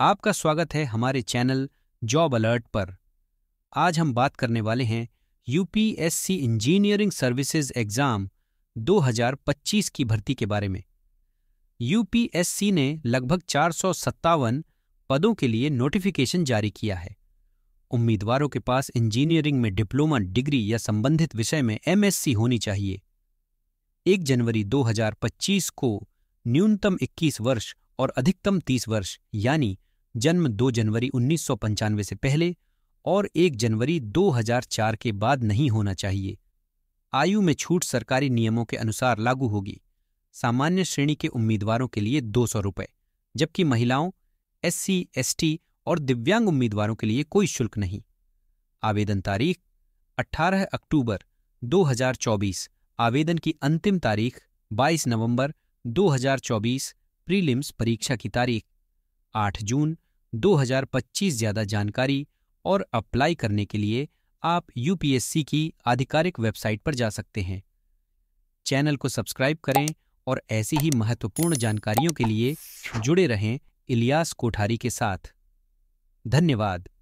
आपका स्वागत है हमारे चैनल जॉब अलर्ट पर आज हम बात करने वाले हैं यूपीएससी इंजीनियरिंग सर्विसेज एग्ज़ाम 2025 की भर्ती के बारे में यूपीएससी ने लगभग चार पदों के लिए नोटिफिकेशन जारी किया है उम्मीदवारों के पास इंजीनियरिंग में डिप्लोमा डिग्री या संबंधित विषय में एमएससी होनी चाहिए 1 जनवरी 2025 को न्यूनतम 21 वर्ष और अधिकतम 30 वर्ष यानी जन्म 2 जनवरी उन्नीस से पहले और 1 जनवरी 2004 के बाद नहीं होना चाहिए आयु में छूट सरकारी नियमों के अनुसार लागू होगी सामान्य श्रेणी के उम्मीदवारों के लिए दो सौ रुपये जबकि महिलाओं एससी एसटी और दिव्यांग उम्मीदवारों के लिए कोई शुल्क नहीं आवेदन तारीख 18 अक्टूबर 2024 आवेदन की अंतिम तारीख 22 नवंबर 2024 प्रीलिम्स परीक्षा की तारीख 8 जून 2025 ज़्यादा जानकारी और अप्लाई करने के लिए आप यूपीएससी की आधिकारिक वेबसाइट पर जा सकते हैं चैनल को सब्सक्राइब करें और ऐसी ही महत्वपूर्ण जानकारियों के लिए जुड़े रहें इलियास कोठारी के साथ धन्यवाद